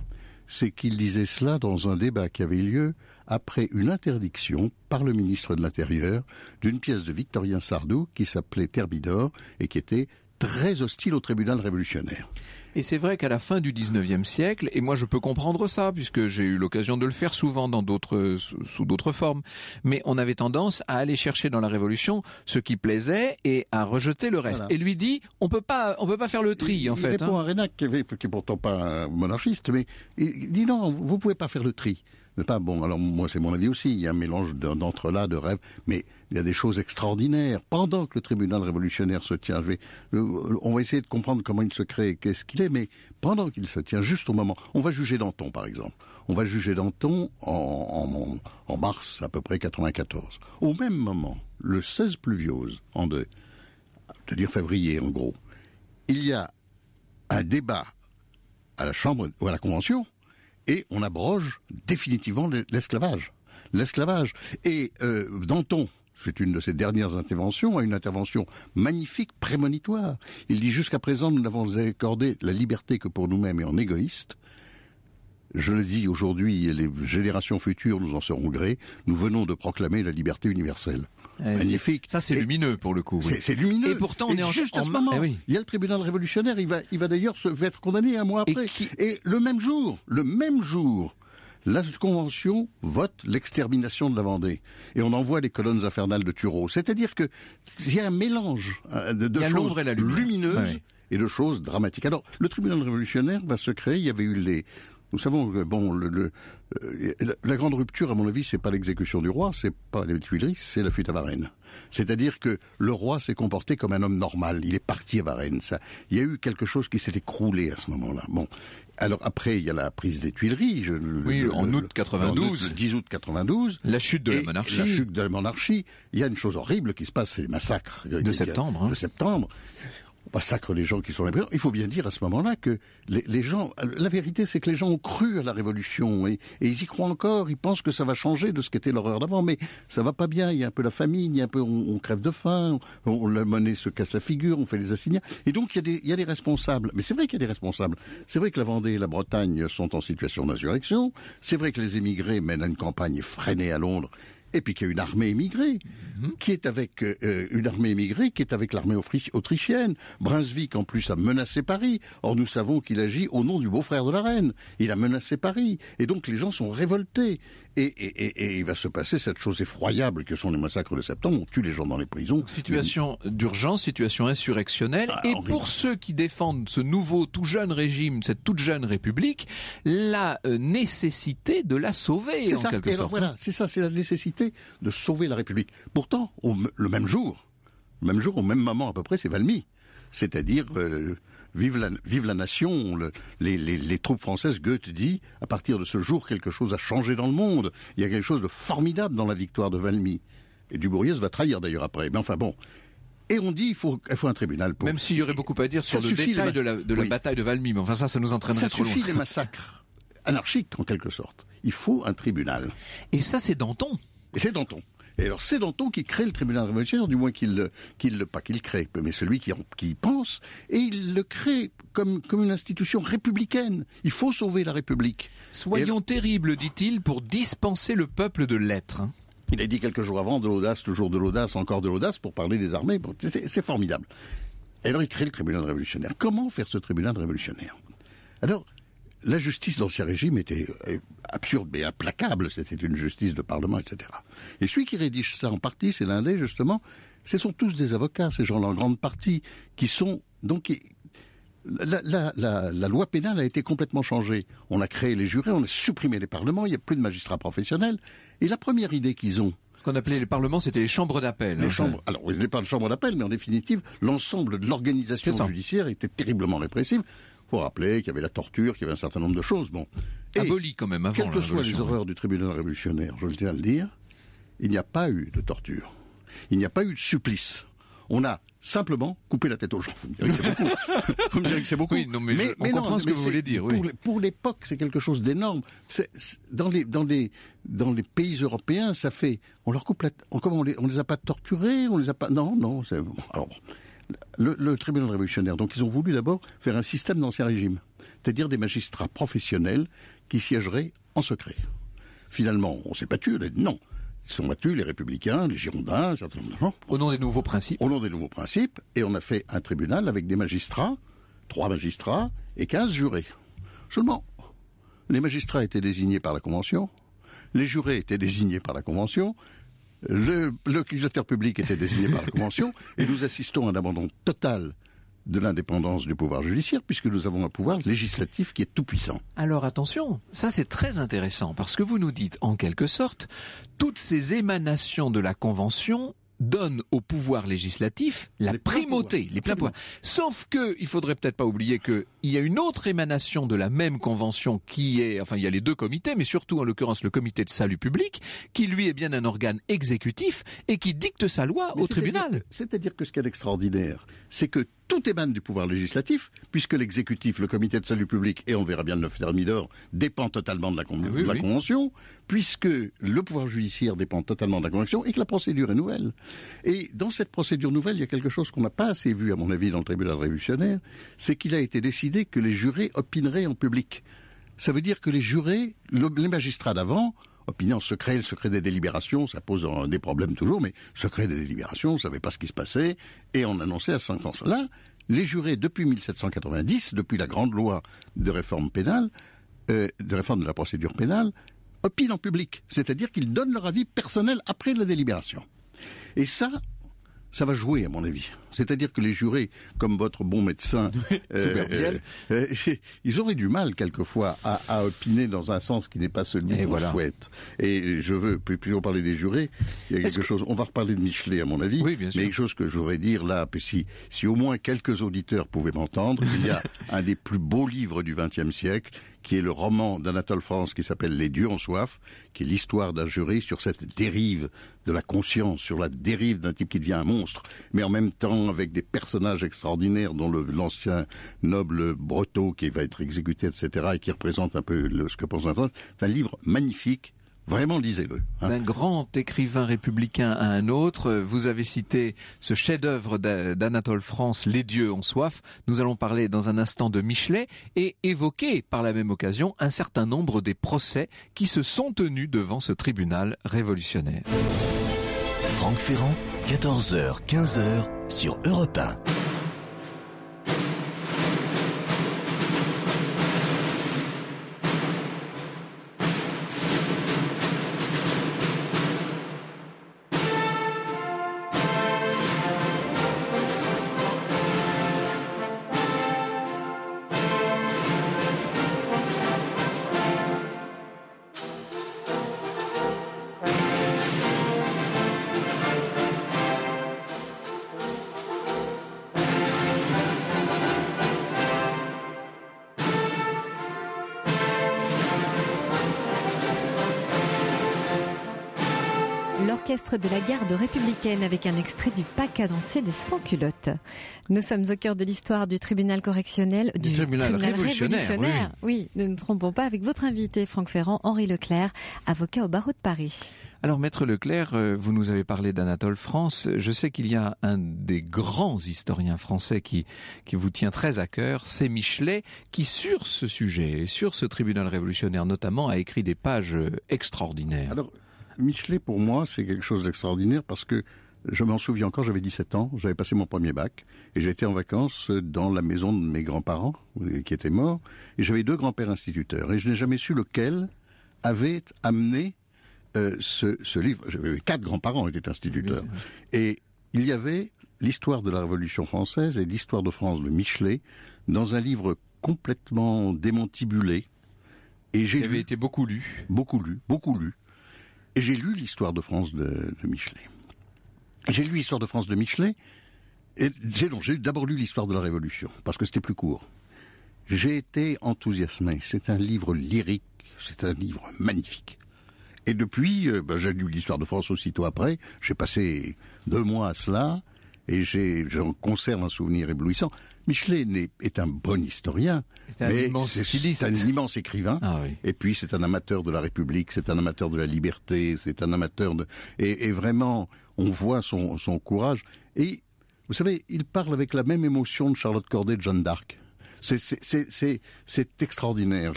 c'est qu'il disait cela dans un débat qui avait lieu après une interdiction par le ministre de l'Intérieur d'une pièce de Victorien Sardou qui s'appelait Thermidor et qui était très hostile au tribunal révolutionnaire. Et c'est vrai qu'à la fin du 19e siècle, et moi je peux comprendre ça, puisque j'ai eu l'occasion de le faire souvent dans d'autres, sous d'autres formes, mais on avait tendance à aller chercher dans la Révolution ce qui plaisait et à rejeter le reste. Et lui dit, on peut pas, on peut pas faire le tri, en fait. Il répond hein. à Renac qui est pourtant pas monarchiste, mais il dit non, vous pouvez pas faire le tri n'est pas bon. Alors moi, c'est mon avis aussi. Il y a un mélange d'entrelacs, de rêves, mais il y a des choses extraordinaires. Pendant que le tribunal révolutionnaire se tient, on va essayer de comprendre comment il se crée, qu'est-ce qu'il est, mais pendant qu'il se tient, juste au moment, on va juger Danton, par exemple. On va juger Danton en, en, mars à peu près 94. Au même moment, le 16 pluviose, en deux, de dire février en gros, il y a un débat à la Chambre ou à la Convention et on abroge définitivement l'esclavage. L'esclavage. Et euh, Danton, c'est une de ses dernières interventions, a une intervention magnifique, prémonitoire. Il dit jusqu'à présent, nous n'avons accordé la liberté que pour nous-mêmes et en égoïste. Je le dis aujourd'hui, et les générations futures nous en seront gré, nous venons de proclamer la liberté universelle. Eh, Magnifique. Ça, c'est lumineux pour le coup. C'est lumineux. Et pourtant, on est juste en... à ce moment. Eh il y a le tribunal révolutionnaire. Il va, il va d'ailleurs se être condamné un mois après. Et, le même jour, le même jour, la Convention vote l'extermination de la Vendée. Et on envoie les colonnes infernales de turo C'est-à-dire que euh, il y a un mélange de, choses et la lumineuse et de choses dramatiques. Alors, le tribunal révolutionnaire va se créer. Il y avait eu les, nous savons que bon, le, euh, la grande rupture, à mon avis, c'est pas l'exécution du roi, c'est pas les Tuileries, c'est la fuite à Varennes. C'est-à-dire que le roi s'est comporté comme un homme normal. Il est parti à Varennes. Ça, il y a eu quelque chose qui s'est écroulé à ce moment-là. Bon. Alors après, il y a la prise des Tuileries. oui, en août 92. 10 août 92. La chute de la monarchie. La chute de la monarchie. Il y a une chose horrible qui se passe, c'est les massacres. De septembre. Hein. De septembre massacre les gens qui sont là Il faut bien dire à ce moment-là que les, gens, la vérité c'est que les gens ont cru à la révolution et, ils y croient encore, ils pensent que ça va changer de ce qu'était l'horreur d'avant, mais ça va pas bien, il y a un peu la famine, il y a un peu on, crève de faim, on, la monnaie se casse la figure, on fait les assignats. Et donc il y a des, il y a des responsables, mais c'est vrai qu'il y a des responsables. C'est vrai que la Vendée et la Bretagne sont en situation d'insurrection, c'est vrai que les émigrés mènent une campagne freinée à Londres et puis qu'il y a une armée émigrée, mhm. qui est avec euh, euh, une armée émigrée, qui est avec l'armée autrichienne. Brunswick, en plus, a menacé Paris. Or, nous savons qu'il agit au nom du beau-frère de la reine. Il a menacé Paris. Et donc, les gens sont révoltés. Et, il va se passer cette chose effroyable que sont les massacres de septembre. On tue les gens dans les prisons. situation d'urgence, situation insurrectionnelle. Ah, et pour ceux qui défendent ce nouveau, tout jeune régime, cette toute jeune république, la euh, nécessité de la sauver en quelque sorte. Hein. c'est ça, c'est la nécessité de sauver la République. Pourtant, le même jour, même jour, au même moment à peu près, c'est Valmy. C'est-à-dire euh, Vive la, nation, les, troupes françaises, Goethe dit, à partir de ce jour, quelque chose a changé dans le monde. Il y a quelque chose de formidable dans la victoire de Valmy. Et Dubourg va trahir d'ailleurs après. Mais enfin bon, et on dit il faut, un tribunal Même s'il y aurait beaucoup à dire sur le détail de la, bataille de Valmy, mais enfin ça, ça nous entraînerait ça trop loin. Ça suffit les massacres anarchiques en quelque sorte. Il faut un tribunal. Et ça, c'est Danton. Et c'est Danton. Et alors c'est Danton qui crée le tribunal révolutionnaire, du moins qu'il le, le, pas qu'il crée, mais celui qui, y pense, et il le crée comme, une institution républicaine. Il faut sauver la République. Soyons terribles, dit-il, pour dispenser le peuple de l'être. Hein. Il a dit quelques jours avant de l'audace, toujours de l'audace, encore de l'audace pour parler des armées. c'est formidable. Et alors il crée le tribunal révolutionnaire. Comment faire ce tribunal révolutionnaire Alors, la justice l'ancien Régime était euh, absurde mais implacable, c'était une justice de parlement, etc. Et celui qui rédige ça en partie, c'est l'Indé, justement, ce sont tous des avocats, ces gens-là, en grande partie, qui sont... donc la, loi pénale a été complètement changée. On a créé les jurés, on a supprimé les parlements, il n'y a plus de magistrats professionnels. Et la première idée qu'ils ont... Ce qu'on appelait les parlements, c'était les chambres d'appel. Les hein. alors, ce n'est pas les chambres d'appel, mais en définitive, l'ensemble de l'organisation judiciaire était terriblement répressive pour rappeler qu'il y avait la torture, qu'il y avait un certain nombre de choses. Bon. Aboli quand même avant Quelles que soient les horreurs du tribunal révolutionnaire, je le tiens à le dire, il n'y a pas eu de torture. Il n'y a pas eu de supplice. On a simplement coupé la tête aux gens. Vous me direz que c'est beaucoup. vous me direz que c'est beaucoup. mais, on comprend ce que vous voulez dire. Oui. Pour l'époque, c'est quelque chose d'énorme. Dans les, dans les pays européens, ça fait... On leur coupe la tête on, les, les a pas torturés on les a pas, Non, non. Alors le, tribunal révolutionnaire. Donc ils ont voulu d'abord faire un système d'ancien régime, c'est-à-dire des magistrats professionnels qui siégeraient en secret. Finalement, on s'est battu, non. Ils sont battus, les républicains, les girondins, un Au nom des nouveaux principes. Au nom des nouveaux principes, et on a fait un tribunal avec des magistrats, trois magistrats et quinze jurés. Seulement, les magistrats étaient désignés par la Convention, les jurés étaient désignés par la Convention, le, législateur public était désigné par la Convention et nous assistons à un abandon total de l'indépendance du pouvoir judiciaire, puisque nous avons un pouvoir législatif qui est tout puissant. Alors attention, ça c'est très intéressant, parce que vous nous dites en quelque sorte, toutes ces émanations de la Convention donne au pouvoir législatif la primauté, les pleins Sauf que, il faudrait peut-être pas oublier que il y a une autre émanation de la même convention qui est, enfin, il y a les deux comités, mais surtout, en l'occurrence, le comité de salut public, qui lui est bien un organe exécutif et qui dicte sa loi au tribunal. C'est-à-dire que ce qui est a d'extraordinaire, c'est que tout émane du pouvoir législatif, puisque l'exécutif, le comité de salut public, et on verra bien le 9 d'or, dépend totalement de la, ah Convention, puisque le pouvoir judiciaire dépend totalement de la Convention, et que la procédure est nouvelle. Et dans cette procédure nouvelle, il y a quelque chose qu'on n'a pas assez vu, à mon avis, dans le tribunal révolutionnaire, c'est qu'il a été décidé que les jurés opineraient en public. Ça veut dire que les jurés, les magistrats d'avant, opinion, secret, le secret des délibérations, ça pose des problèmes toujours, mais secret des délibérations, on ne savait pas ce qui se passait, et on annonçait à ans Là, les jurés, depuis 1790, depuis la grande loi de réforme pénale, euh, de réforme de la procédure pénale, opinent en public, c'est-à-dire qu'ils donnent leur avis personnel après la délibération. Et ça, ça va jouer, à mon avis. C'est-à-dire que les jurés, comme votre bon médecin, euh, euh, euh, ils auraient du mal quelquefois à, opiner dans un sens qui n'est pas celui qu'on souhaite. Et je veux, plutôt parler des jurés, il y a quelque chose, on va reparler de Michelet à mon avis, oui, bien sûr. mais quelque chose que je voudrais dire là, si, si au moins quelques auditeurs pouvaient m'entendre, il y a un des plus beaux livres du XXe siècle, qui est le roman d'Anatole France qui s'appelle Les dieux en soif, qui est l'histoire d'un jury sur cette dérive de la conscience, sur la dérive d'un type qui devient un monstre, mais en même temps avec des personnages extraordinaires, dont l'ancien noble Breteau qui va être exécuté, etc., et qui représente un peu ce que pense la C'est un livre magnifique. Vraiment, lisez-le. Hein. D'un grand écrivain républicain à un autre, vous avez cité ce chef-d'œuvre d'Anatole France, Les dieux ont soif. Nous allons parler dans un instant de Michelet et évoquer par la même occasion un certain nombre des procès qui se sont tenus devant ce tribunal révolutionnaire. Franck Ferrand, 14h, 15h, sur Europe 1. de la garde républicaine avec un extrait du pas cadencé des sans-culottes. Nous sommes au cœur de l'histoire du tribunal correctionnel, du, tribunal, révolutionnaire. Oui. ne nous trompons pas avec votre invité, Franck Ferrand, Henri Leclerc, avocat au barreau de Paris. Alors, Maître Leclerc, euh, vous nous avez parlé d'Anatole France. Je sais qu'il y a un des grands historiens français qui, qui vous tient très à cœur, c'est Michelet, qui sur ce sujet, sur ce tribunal révolutionnaire notamment, a écrit des pages euh, extraordinaires. Alors, Michelet, pour moi, c'est quelque chose d'extraordinaire parce que je m'en souviens encore, j'avais 17 ans, j'avais passé mon premier bac, et j'étais en vacances dans la maison de mes grands-parents, euh, qui étaient morts, et j'avais deux grands-pères instituteurs, et je n'ai jamais su lequel avait amené euh, ce, livre. J'avais quatre grands-parents étaient instituteurs. et il y avait l'histoire de la Révolution française et l'histoire de France de Michelet dans un livre complètement démantibulé Et j'ai avait été beaucoup lu. Beaucoup lu, beaucoup lu. Et j'ai lu l'histoire de France de, Michelet. J'ai lu l'histoire de France de Michelet, et j'ai d'abord lu l'histoire de la Révolution, parce que c'était plus court. J'ai été enthousiasmé. C'est un livre lyrique, c'est un livre magnifique. Et depuis, euh, ben, j'ai lu l'histoire de France aussitôt après. J'ai passé deux mois à cela et j'en conserve un souvenir éblouissant. Michelet est, un bon historien, c'est un immense écrivain. Ah et puis c'est un amateur de la République, c'est un amateur de la liberté, c'est un amateur de... Et, vraiment, on voit son, son courage. Et vous savez, il parle avec la même émotion de Charlotte Corday et de Jeanne d'Arc. C'est extraordinaire.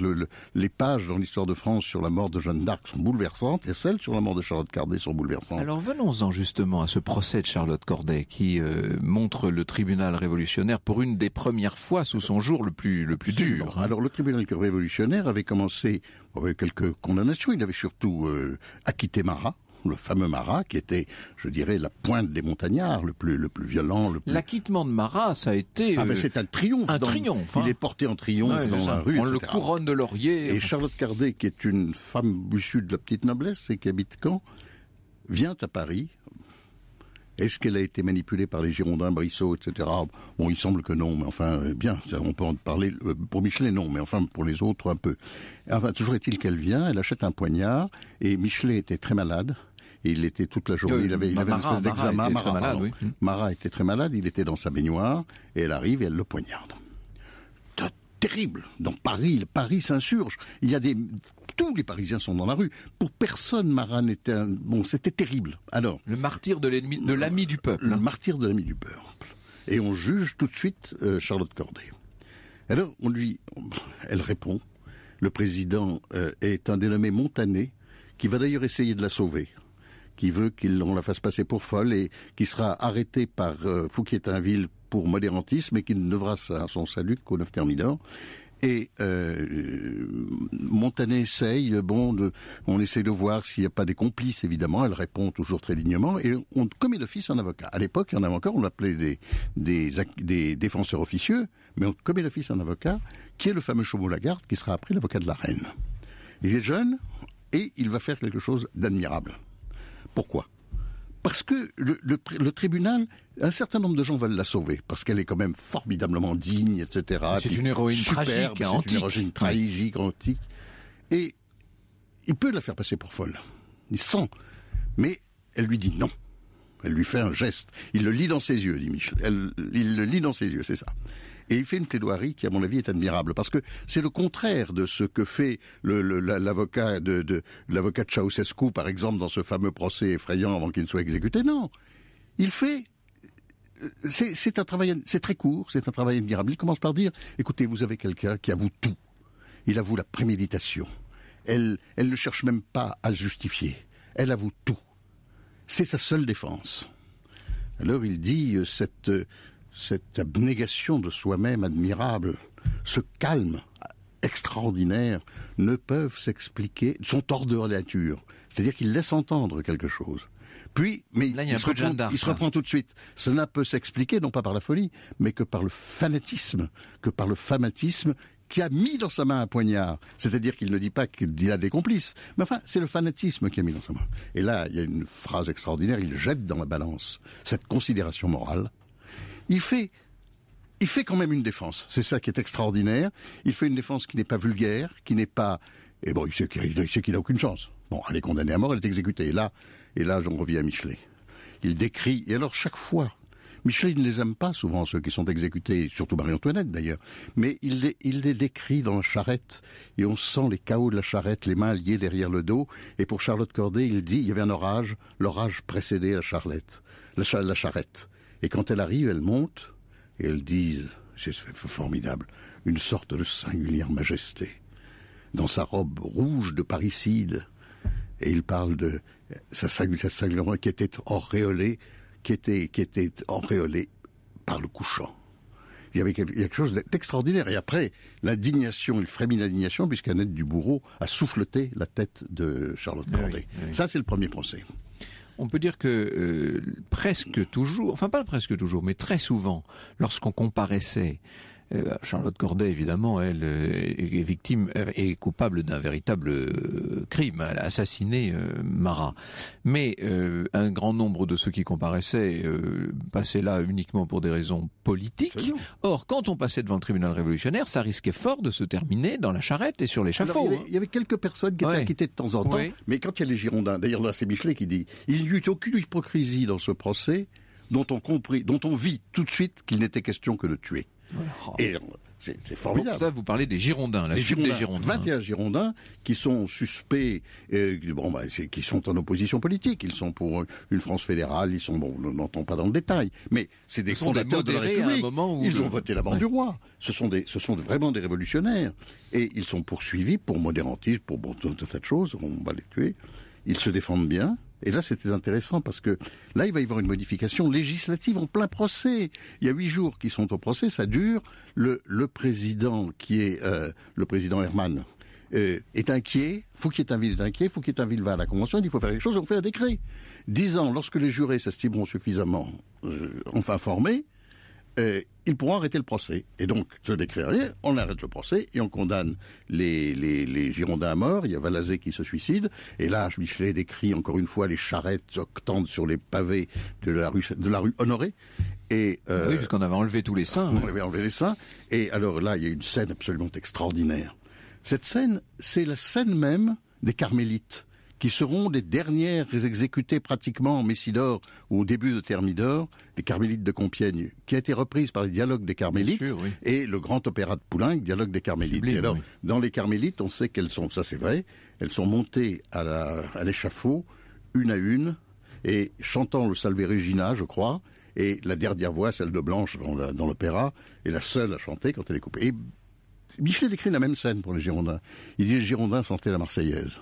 les pages dans l'histoire de France sur la mort de Jeanne d'Arc sont bouleversantes et celles sur la mort de Charlotte Corday sont bouleversantes. Alors venons-en justement à ce procès de Charlotte Corday qui euh, montre le tribunal révolutionnaire pour une des premières fois sous son jour le plus, dur. Hein. Alors le tribunal révolutionnaire avait commencé avec quelques condamnations. Il avait surtout euh, acquitté Marat le fameux Marat, qui était, je dirais, la pointe des montagnards, le plus, le plus violent, L'acquittement de Marat, ça a été... Ah mais ben, euh, c'est un triomphe. Un triomphe. Il hein. est porté en triomphe dans la rue, le couronne de laurier. Et euh. Charlotte Cardet, qui est une femme issue de la petite noblesse et qui habite Caen, vient à Paris, est-ce qu'elle a été manipulée par les Girondins, Brissot, etc. Bon, il semble que non, mais enfin, euh, bien, on peut en parler. Pour Michelet, non, mais enfin, pour les autres, un peu. Enfin, toujours est-il qu'elle vient, elle achète un poignard, et Michelet était très malade, il était toute la journée. Euh, il avait, une espèce d'examen. Mara, était très malade. Il était dans sa baignoire et elle arrive et elle le poignarde terrible. Dans Paris, Paris s'insurge. Il y a des tous les Parisiens sont dans la rue. Pour personne, Marat n'était un... bon. C'était terrible. Alors le martyr de l'ennemi, de l'ami du peuple. Le martyr de l'ami du peuple. Et on juge tout de suite euh, Charlotte Corday. Alors on lui, elle répond. Le président euh, est un dénommé Montané qui va d'ailleurs essayer de la sauver qui veut qu'on la fasse passer pour folle et qui sera arrêtée par euh, Fouquier-Tinville pour modérantisme et qui ne devra son salut qu'au 9 terminant Et euh, Montanet essaye, bon, on essaie de voir s'il n'y a pas des complices, évidemment. Elle répond toujours très dignement. Et on commet d'office un avocat. À l'époque, il y en avait encore, on l'appelait des, défenseurs officieux, mais on commet d'office un avocat, qui est le fameux Chaumont Lagarde, qui sera après l'avocat de la reine. Il est jeune et il va faire quelque chose d'admirable. Pourquoi parce que le, tribunal, un certain nombre de gens veulent la sauver, parce qu'elle est quand même formidablement digne, etc. C'est une héroïne tragique, antique. une héroïne tragique, antique. Et il peut la faire passer pour folle. Il sent. Mais elle lui dit non. Elle lui fait un geste. Il le lit dans ses yeux, dit Michel. il le lit dans ses yeux, c'est ça. Et il fait une plaidoirie qui, à mon avis, est admirable, parce que c'est le contraire de ce que fait l'avocat de, l'avocat Ceausescu, par exemple, dans ce fameux procès effrayant avant qu'il ne soit exécuté. Non, il fait euh, c'est un travail, c'est très court, c'est un travail admirable. Il commence par dire, écoutez, vous avez quelqu'un qui avoue tout. Il avoue la préméditation. Elle, elle ne cherche même pas à justifier. Elle avoue tout. C'est sa seule défense. Alors il dit, euh, cette, euh, cette abnégation de soi-même admirable, ce calme extraordinaire, ne peuvent s'expliquer, sont hors de la nature. C'est-à-dire qu'ils laissent entendre quelque chose. Puis, mais il, se reprend, hein. tout de suite. Cela peut s'expliquer, non pas par la folie, mais que par le fanatisme, que par le fanatisme qui a mis dans sa main un poignard. C'est-à-dire qu'il ne dit pas qu'il a des complices. Mais enfin, c'est le fanatisme qui a mis dans sa main. Et là, il y a une phrase extraordinaire, il jette dans la balance cette considération morale il fait, il fait quand même une défense. C'est ça qui est extraordinaire. Il fait une défense qui n'est pas vulgaire, qui n'est pas. Et eh bon, il sait qu'il n'a aucune chance. Bon, elle est condamnée à mort, elle est exécutée. Et là, et là, j'en reviens à Michelet. Il décrit. Et alors, chaque fois, Michelet ne les aime pas souvent, ceux qui sont exécutés, surtout Marie-Antoinette d'ailleurs, mais il les, il les décrit dans la charrette, et on sent les chaos de la charrette, les mains liées derrière le dos, et pour Charlotte Corday, il dit, il y avait un orage, l'orage précédait la la, charrette. Et quand elle arrive, elle monte et elle dit, c'est formidable, une sorte de singulière majesté, dans sa robe rouge de parricide. Et il parle de sa singulière qui était qui était, qui par le couchant. Il y avait quelque chose d'extraordinaire. Et après, l'indignation, il frémit l'indignation aide du Bourreau a souffleté la tête de Charlotte ah Corday. Ça, c'est le premier procès on peut dire que euh, presque toujours, enfin pas presque toujours, mais très souvent, lorsqu'on comparaissait euh, Charlotte Corday, évidemment, elle euh, est victime et euh, coupable d'un véritable crime. Elle a assassiné Marat. Mais un grand nombre de ceux qui comparaissaient passaient là uniquement pour des raisons politiques. Or, quand on passait devant le tribunal révolutionnaire, ça risquait fort de se terminer dans la charrette et sur l'échafaud. Il, y avait quelques personnes qui étaient acquittées de temps en temps, mais quand il y a les Girondins, d'ailleurs là c'est Michelet qui dit, il n'y eut aucune hypocrisie dans ce procès dont on, comprit, dont on vit tout de suite qu'il n'était question que de tuer. Et euh, c'est formidable. Ça, vous parlez des Girondins, la chute des Girondins. 21 Girondins qui sont suspects, euh, bah, qui sont en opposition politique. Ils sont pour euh, une France fédérale, ils sont, bon, on n'entend pas dans le détail, mais c'est des ce fondateurs de À un moment où ils ont voté la mort du roi. Ce sont, des, ce sont vraiment des révolutionnaires. Et ils sont poursuivis pour modérantisme, pour bon, toutes cette choses. on va les tuer. Ils se défendent bien. Et là, c'était intéressant parce que là, il va y avoir une modification législative en plein procès. Il y a huit jours qui sont au procès, ça dure. Le, président qui est euh, le président Herman, euh, est inquiet, Fouquier-Tinville est inquiet, Fouquier-Tinville va à la Convention, il faut faire quelque chose, on fait un décret. ans, lorsque les jurés s'estimeront suffisamment euh, enfin formés, il pourra arrêter le procès. Et donc, ce décret on arrête le procès et on condamne les, les, Girondins à mort. Il y a Valazé qui se suicide. Et là, Michelet décrit encore une fois les charrettes octantes sur les pavés de la rue, de la rue Honoré. Et euh, oui, parce qu'on avait enlevé tous les saints. On avait enlevé les saints. Et alors là, il y a une scène absolument extraordinaire. Cette scène, c'est la scène même des Carmélites qui seront les dernières exécutées pratiquement en Messidor ou au début de Thermidor, les Carmélites de Compiègne, qui a été reprise par les Dialogues des Carmélites et le grand opéra de Poulenc, Dialogue des Carmélites. alors, dans les Carmélites, on sait qu'elles sont, ça c'est vrai, elles sont montées à l'échafaud une à une et chantant le Salve Regina, je crois, et la dernière voix, celle de Blanche dans l'opéra, est la seule à chanter quand elle est coupée. Et Michelet écrit la même scène pour les Girondins. Il dit les Girondins sentaient la Marseillaise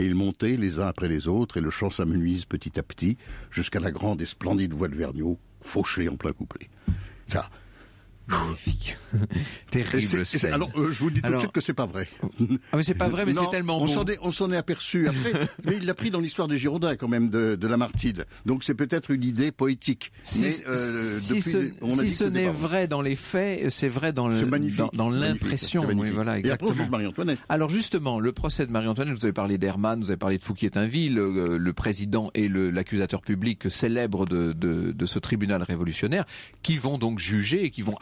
et ils montaient les uns après les autres, et le chant s'amenuise petit à petit, jusqu'à la grande et splendide voix de Vergniaud, fauchée en plein couplet. Ça, Terrible. alors, euh, je vous dis tout de suite que c'est pas vrai. Ah, mais c'est pas vrai, mais c'est tellement on bon. on s'en est aperçu après. mais il l'a pris dans l'histoire des Girondins, quand même, de, de Lamartine. Donc, c'est peut-être une idée poétique. Si, mais, euh, ce, si ce n'est vrai dans les faits, c'est vrai dans l'impression. voilà, exactement. Et après, juge Marie-Antoinette. Alors, justement, le procès de Marie-Antoinette, vous avez parlé d'Hermann, vous avez parlé de Fouquier-Tinville, euh, le, président et l'accusateur public célèbre de, ce tribunal révolutionnaire, qui vont donc juger et qui vont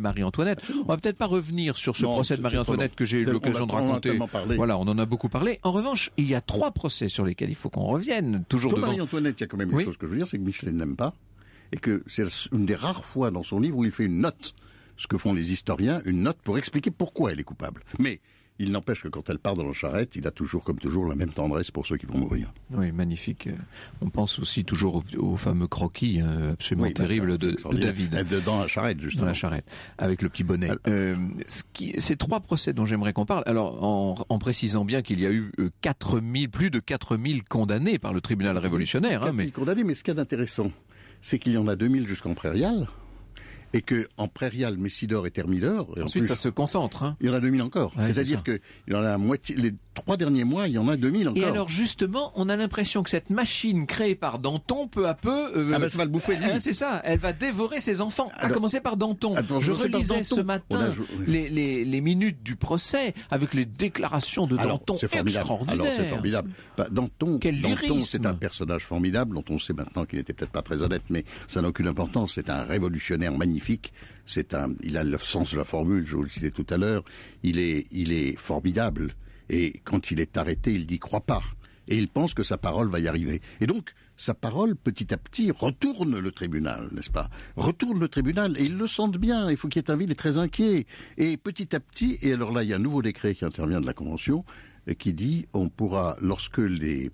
Marie-Antoinette. On va peut-être pas revenir sur ce procès de Marie-Antoinette que j'ai eu l'occasion de raconter. Voilà, on en a beaucoup parlé. En revanche, il y a trois procès sur lesquels il faut qu'on revienne. Toujours Pour Marie-Antoinette, il y a quand même une chose que je veux dire, c'est que Michelet n'aime pas et que c'est une des rares fois dans son livre où il fait une note ce que font les historiens, une note pour expliquer pourquoi elle est coupable. Mais il n'empêche que quand elle part dans la charrette, il a toujours, comme toujours, la même tendresse pour ceux qui vont mourir. Oui, magnifique. On pense aussi toujours au, fameux croquis euh, absolument bah, terrible de, David. Euh, dans la charrette, justement. Dans la charrette, avec le petit bonnet. Euh, ces trois procès dont j'aimerais qu'on parle, alors en, précisant bien qu'il y a eu plus de 4000 condamnés par le tribunal révolutionnaire. Hein, mais... condamnés, mais ce qui est intéressant, c'est qu'il y en a 2000 jusqu'en prairial, et que en prairial, Messidor et Thermidor. Ensuite, ça se concentre. Hein. Il y en a 2000 encore. C'est-à-dire que il en a moitié. Les trois derniers mois, il y en a 2000 encore. Et alors justement, on a l'impression que cette machine créée par Danton, peu à peu, euh, ah ben, ça va le bouffer. Euh, c'est ça. Elle va dévorer ses enfants. à commencer par Danton. je, relisais ce matin les, minutes du procès avec les déclarations de Danton. C'est formidable. Alors c'est formidable. Bah, Danton, Danton, c'est un personnage formidable dont on sait maintenant qu'il n'était peut-être pas très honnête, mais ça n'a aucune importance. C'est un révolutionnaire magnifique c'est un, il a le sens de la formule, je vous le disais tout à l'heure. Il est, il est formidable. Et quand il est arrêté, il n'y croit pas. Et il pense que sa parole va y arriver. Et donc, sa parole, petit à petit, retourne le tribunal, n'est-ce pas Retourne le tribunal, et ils le sentent bien, il faut qu'il y ait un ville est très inquiet. Et petit à petit, et alors là, il y a un nouveau décret qui intervient de la Convention, qui dit on pourra, lorsque les,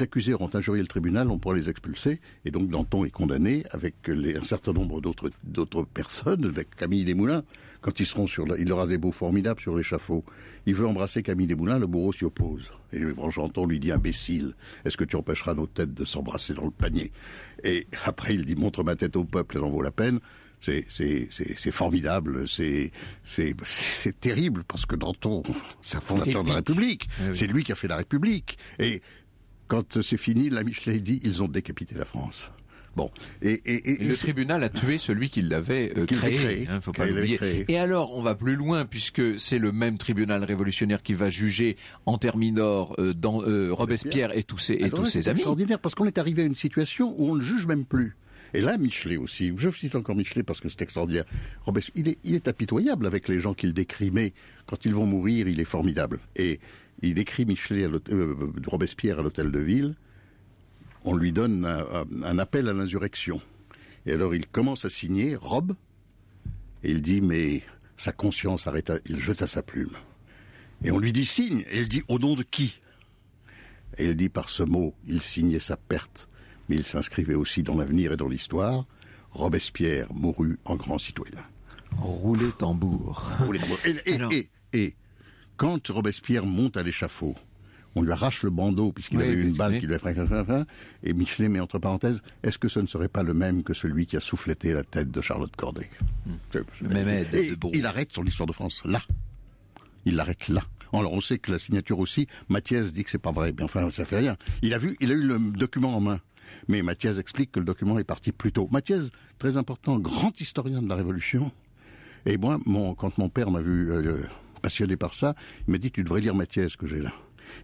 accusés auront injurié le tribunal, on pourra les expulser. Et donc Danton est condamné avec un certain nombre d'autres, personnes, avec Camille Desmoulins, quand ils seront sur il aura des beaux formidables sur l'échafaud. Il veut embrasser Camille Desmoulins, le bourreau s'y oppose. Et Danton lui dit imbécile, est-ce que tu empêcheras nos têtes de s'embrasser dans le panier Et après il dit montre ma tête au peuple, elle en vaut la peine c'est formidable, c'est terrible parce que Danton, c'est un fondateur de la République, eh c'est lui qui a fait la République. Et quand c'est fini, la Michelet dit ils ont décapité la France. Bon, et, le tribunal a tué celui qui l'avait euh, créé. Hein, faut pas Et alors, on va plus loin puisque c'est le même tribunal révolutionnaire qui va juger en Terminor euh, dans, euh, Robespierre et tous ses, ah ses amis. C'est extraordinaire parce qu'on est arrivé à une situation où on ne juge même plus. Et là, Michelet aussi, je cite encore Michelet parce que c'est extraordinaire. Robespierre, il est, il apitoyable avec les gens qu'il décrit, mais quand ils vont mourir, il est formidable. Et il décrit Michelet à euh, euh, Robespierre à l'hôtel de ville. On lui donne un, appel à l'insurrection. Et alors il commence à signer Rob, et il dit mais sa conscience arrêta, il jeta sa plume. Et on lui dit signe, et il dit au nom de qui Et il dit par ce mot, il signait sa perte mais il s'inscrivait aussi dans l'avenir et dans l'histoire. Robespierre mourut en grand citoyen. Rouler tambour. tambour. Et, quand Robespierre monte à l'échafaud, on lui arrache le bandeau puisqu'il avait eu une balle qui lui a fracassé Et Michelet met entre parenthèses, est-ce que ce ne serait pas le même que celui qui a soufflété la tête de Charlotte Corday hmm. Il arrête son histoire de France là. Il l'arrête là. Alors on sait que la signature aussi, Mathias dit que c'est pas vrai, mais enfin ça fait rien. Il a vu, il a eu le document en main. Mais Mathias explique que le document est parti plus tôt. Mathias, très important, grand historien de la Révolution. Et moi, quand mon père m'a vu euh, passionné par ça, il m'a dit tu devrais lire Mathias que j'ai là.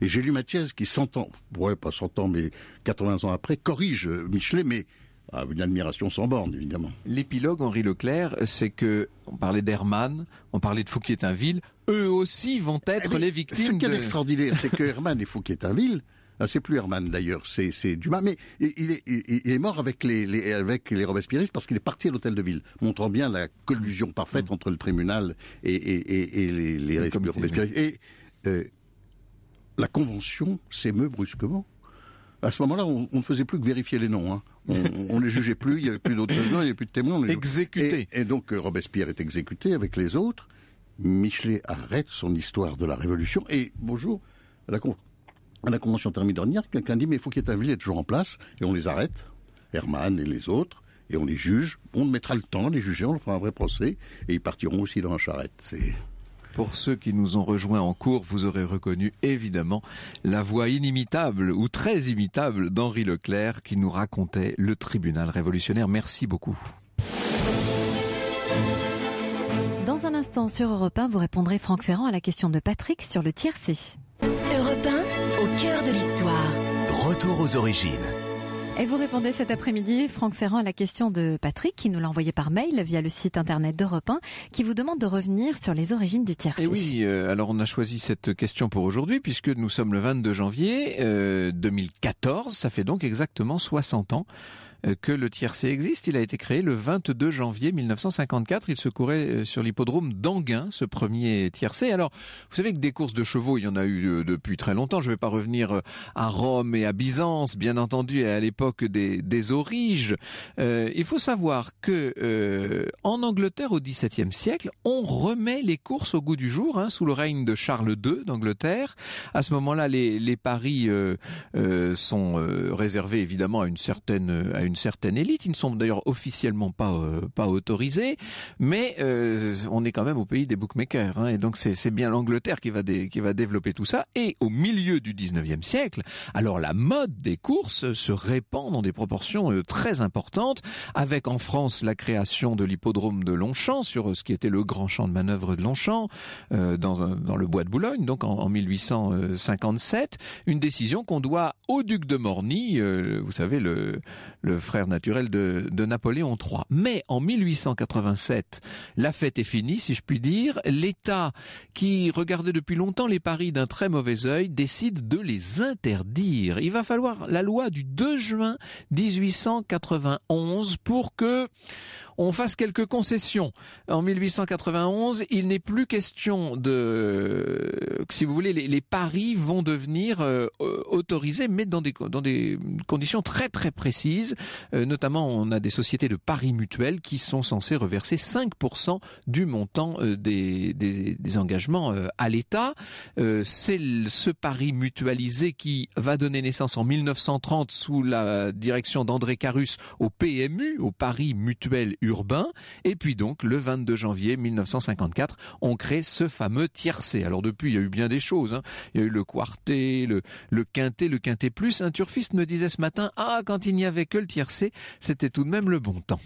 Et j'ai lu Mathias qui 100 ans, ouais pas 100 ans, mais 80 ans après, corrige euh, Michelet, mais à ah, une admiration sans borne, évidemment. L'épilogue, Henri Leclerc, c'est que, on parlait d'Hermann, on parlait de Fouquier-Tinville, eux aussi vont eh être les victimes. Ce qui est c'est que Hermann et Fouquier-Tinville, euh, c'est plus Herman d'ailleurs, c'est c'est Dumas. Mais il est mort avec les, les Robespierristes parce qu'il est parti à l'hôtel de ville, montrant bien la collusion parfaite mm. entre le tribunal et les, les, de Et euh, la convention s'émeut brusquement. À ce moment-là, on, ne faisait plus que vérifier les noms. Hein. On, ne les jugeait plus, il n'y avait plus d'autres noms, il n'y avait plus de témoins. Exécuté. Et, donc euh, Robespierre est exécuté avec les autres. Michelet arrête son histoire de la Révolution et bonjour. La, à la convention terminée dernière, quelqu'un dit mais il faut qu'il y ait un toujours en place, et on les arrête, Herman et les autres, et on les juge. On mettra le temps, les juger, on leur fera un vrai procès, et ils partiront aussi dans la charrette. Pour ceux qui nous ont rejoints en cours, vous aurez reconnu évidemment la voix inimitable ou très imitable d'Henri Leclerc qui nous racontait le tribunal révolutionnaire. Merci beaucoup. Dans un instant sur Europe 1, vous répondrez Franck Ferrand à la question de Patrick sur le tiercé de l'histoire. Retour aux origines. Et vous répondez cet après-midi, Franck Ferrand, à la question de Patrick, qui nous l'a envoyé par mail via le site internet d'Europe 1, qui vous demande de revenir sur les origines du tiers Et eh oui, euh, alors on a choisi cette question pour aujourd'hui, puisque nous sommes le 22 janvier 2014, euh, ça fait donc exactement 60 ans euh, que le tiercé existe. Il a été créé le 22 janvier 1954. Il se courait euh, sur l'hippodrome d'Anguin, ce premier tiercé. Alors, vous savez que des courses de chevaux, il y en a eu euh, depuis très longtemps. Je ne vais pas revenir à Rome et à Byzance, bien entendu, et à l'époque des, des origes. il faut savoir que en Angleterre, au XVIIe siècle, on remet les courses au goût du jour, hein, sous le règne de Charles II d'Angleterre. À ce moment-là, les, les paris sont réservés évidemment à une certaine à une une certaine élite. Ils ne sont d'ailleurs officiellement pas euh, pas autorisés, mais euh, on est quand même au pays des bookmakers. Hein. et donc c'est bien l'Angleterre qui va qui va développer tout ça. Et au milieu du 19e siècle, alors la mode des courses se répand dans des proportions euh, très importantes, avec en France la création de l'hippodrome de Longchamp sur ce qui était le grand champ de manœuvre de Longchamp dans le bois de Boulogne, donc en, 1857. Une décision qu'on doit au duc de Morny, vous savez le frère naturel de, de Napoléon III. Mais en 1887, la fête est finie, si je puis dire. L'État, qui regardait depuis longtemps les paris d'un très mauvais œil, décide de les interdire. Il va falloir la loi du 2 juin 1891 pour que on fasse quelques concessions. En 1891, il n'est plus question de, si vous voulez, les, paris vont devenir euh, autorisés, mais dans des, dans des conditions très très précises. Euh, notamment, on a des sociétés de paris mutuels qui sont censées reverser 5% du montant euh, des, engagements à l'État. C'est ce pari mutualisé qui va donner naissance en 1930 sous la direction d'André Carus au PMU, au Paris Mutuel urbain. Et puis donc, le 22 janvier 1954, on crée ce fameux tiercé. Alors depuis, il y a eu bien des choses. Hein. Il y a eu le quartet, le, le quintet, le quintet plus. Un turfiste me disait ce matin, ah, quand il n'y avait que le tiercé, c'était tout de même le bon temps.